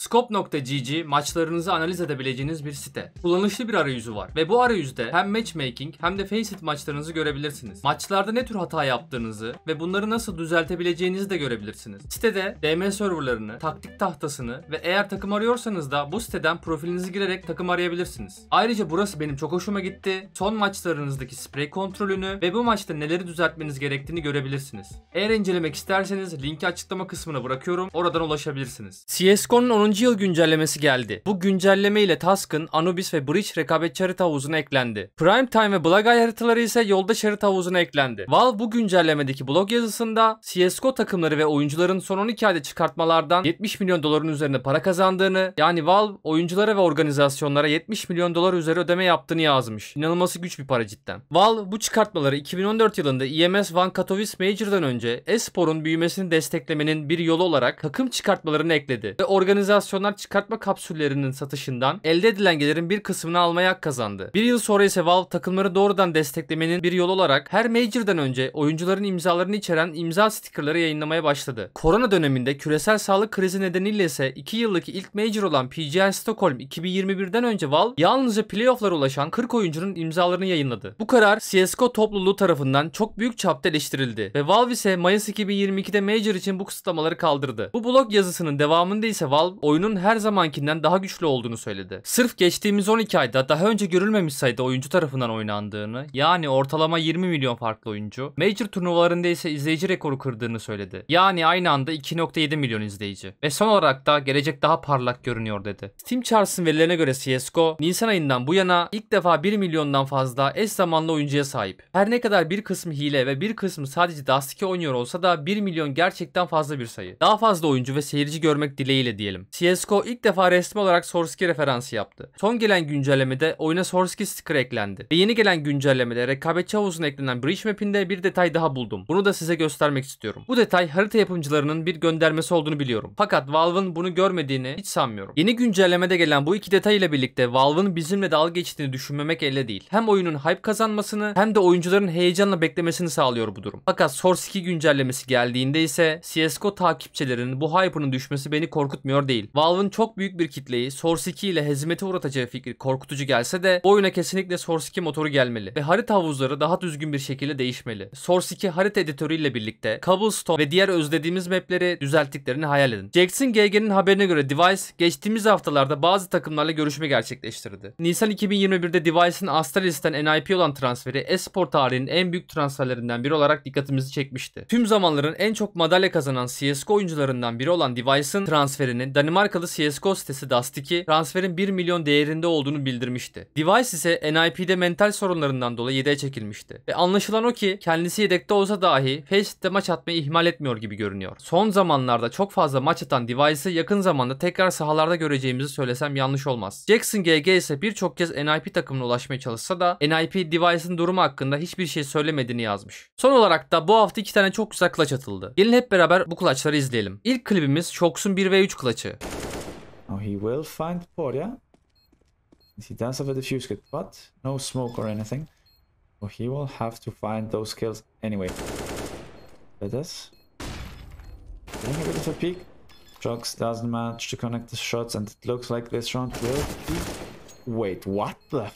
Scope.gg maçlarınızı analiz edebileceğiniz bir site. Kullanışlı bir arayüzü var ve bu arayüzde hem matchmaking hem de faceit maçlarınızı görebilirsiniz. Maçlarda ne tür hata yaptığınızı ve bunları nasıl düzeltebileceğinizi de görebilirsiniz. Sitede DM serverlarını, taktik tahtasını ve eğer takım arıyorsanız da bu siteden profilinizi girerek takım arayabilirsiniz. Ayrıca burası benim çok hoşuma gitti. Son maçlarınızdaki spray kontrolünü ve bu maçta neleri düzeltmeniz gerektiğini görebilirsiniz. Eğer incelemek isterseniz linki açıklama kısmına bırakıyorum. Oradan ulaşabilirsiniz. CSGO'nun 10. 10. yıl güncellemesi geldi. Bu güncelleme ile Task'ın Anubis ve Breach rekabetçi harita havuzuna eklendi. Prime Time ve Blagai haritaları ise yoldaş harita havuzuna eklendi. Valve bu güncellemedeki blog yazısında CSGO takımları ve oyuncuların son 12 ayda çıkartmalardan 70 milyon doların üzerinde para kazandığını yani Valve oyunculara ve organizasyonlara 70 milyon dolar üzeri ödeme yaptığını yazmış. İnanılması güç bir para cidden. Valve bu çıkartmaları 2014 yılında EMS Van Katowice Major'dan önce e-sporun büyümesini desteklemenin bir yolu olarak takım çıkartmalarını ekledi ve organizasyon organizasyonlar çıkartma kapsüllerinin satışından elde edilen gelirin bir kısmını almaya hak kazandı. Bir yıl sonra ise Valve takımları doğrudan desteklemenin bir yolu olarak her Major'dan önce oyuncuların imzalarını içeren imza stikerleri yayınlamaya başladı. Korona döneminde küresel sağlık krizi nedeniyle ise 2 yıllık ilk Major olan PGN Stockholm 2021'den önce Valve yalnızca playofflara ulaşan 40 oyuncunun imzalarını yayınladı. Bu karar CSGO topluluğu tarafından çok büyük çapta eleştirildi ve Valve ise Mayıs 2022'de Major için bu kısıtlamaları kaldırdı. Bu blog yazısının devamında ise Valve oyunun her zamankinden daha güçlü olduğunu söyledi. Sırf geçtiğimiz 12 ayda daha önce görülmemiş sayıda oyuncu tarafından oynandığını yani ortalama 20 milyon farklı oyuncu, Major turnuvalarında ise izleyici rekoru kırdığını söyledi. Yani aynı anda 2.7 milyon izleyici. Ve son olarak da gelecek daha parlak görünüyor dedi. Steam Charts'ın verilerine göre CSGO, Nisan ayından bu yana ilk defa 1 milyondan fazla eş zamanlı oyuncuya sahip. Her ne kadar bir kısmı hile ve bir kısmı sadece Dust 2 oynuyor olsa da 1 milyon gerçekten fazla bir sayı. Daha fazla oyuncu ve seyirci görmek dileğiyle diyelim. CSGO ilk defa resmi olarak Source referansı yaptı. Son gelen güncellemede oyuna Source sticker eklendi. Ve yeni gelen güncellemede rekabetçi havuzuna eklenen Breach Map'inde bir detay daha buldum. Bunu da size göstermek istiyorum. Bu detay harita yapımcılarının bir göndermesi olduğunu biliyorum. Fakat Valve'ın bunu görmediğini hiç sanmıyorum. Yeni güncellemede gelen bu iki detay ile birlikte Valve'ın bizimle dalga geçtiğini düşünmemek elde değil. Hem oyunun hype kazanmasını hem de oyuncuların heyecanla beklemesini sağlıyor bu durum. Fakat Source 2 güncellemesi geldiğinde ise CSGO takipçilerinin bu hype'ının düşmesi beni korkutmuyor değil. Valve'ın çok büyük bir kitleyi Source 2 ile hezimete uğratacağı fikri korkutucu gelse de bu oyuna kesinlikle Source 2 motoru gelmeli ve harita havuzları daha düzgün bir şekilde değişmeli. Source 2 harita editörüyle birlikte Cobblestone ve diğer özlediğimiz mapleri düzelttiklerini hayal edin. Jackson GG'nin haberine göre Device geçtiğimiz haftalarda bazı takımlarla görüşme gerçekleştirdi. Nisan 2021'de Device'in Astralis'ten NIP olan transferi espor tarihinin en büyük transferlerinden biri olarak dikkatimizi çekmişti. Tüm zamanların en çok madalya kazanan CSGO oyuncularından biri olan Device'ın transferini Danimarka Danimarkalı CSGO sitesi Dustiki, transferin 1 milyon değerinde olduğunu bildirmişti. Device ise NIP'de mental sorunlarından dolayı yedeğe çekilmişti. Ve anlaşılan o ki kendisi yedekte olsa dahi Faced'de maç atmayı ihmal etmiyor gibi görünüyor. Son zamanlarda çok fazla maç atan Device'ı yakın zamanda tekrar sahalarda göreceğimizi söylesem yanlış olmaz. Jackson GG ise birçok kez NIP takımına ulaşmaya çalışsa da NIP Device'ın durumu hakkında hiçbir şey söylemediğini yazmış. Son olarak da bu hafta iki tane çok güzel klaç atıldı. Gelin hep beraber bu klaçları izleyelim. İlk klibimiz Shox'un 1v3 klaçı. Now he will find Poria. He does have a diffuse kit, but no smoke or anything. So he will have to find those kills anyway. That is. Getting a bit of a peek. Trucks doesn't manage to connect the shots and it looks like this round will be... Wait, what the...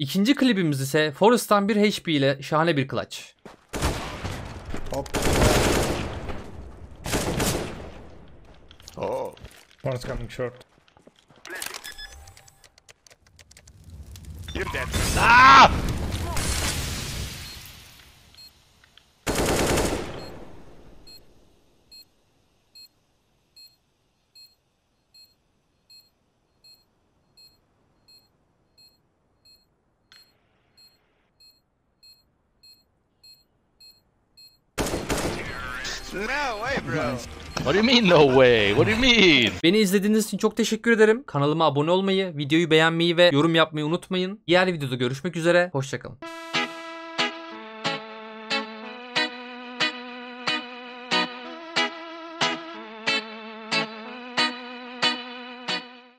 İkinci klibimiz ise Forrest'tan bir HP ile şahane bir clutch. Hop. Oh. One's coming short. You're dead. Ah! No way, bro. Nice. What do you mean no way? What do you mean? Beni izlediğiniz için çok teşekkür ederim. Kanalıma abone olmayı, videoyu beğenmeyi ve yorum yapmayı unutmayın. Diğer videoda görüşmek üzere. Hoşçakalın.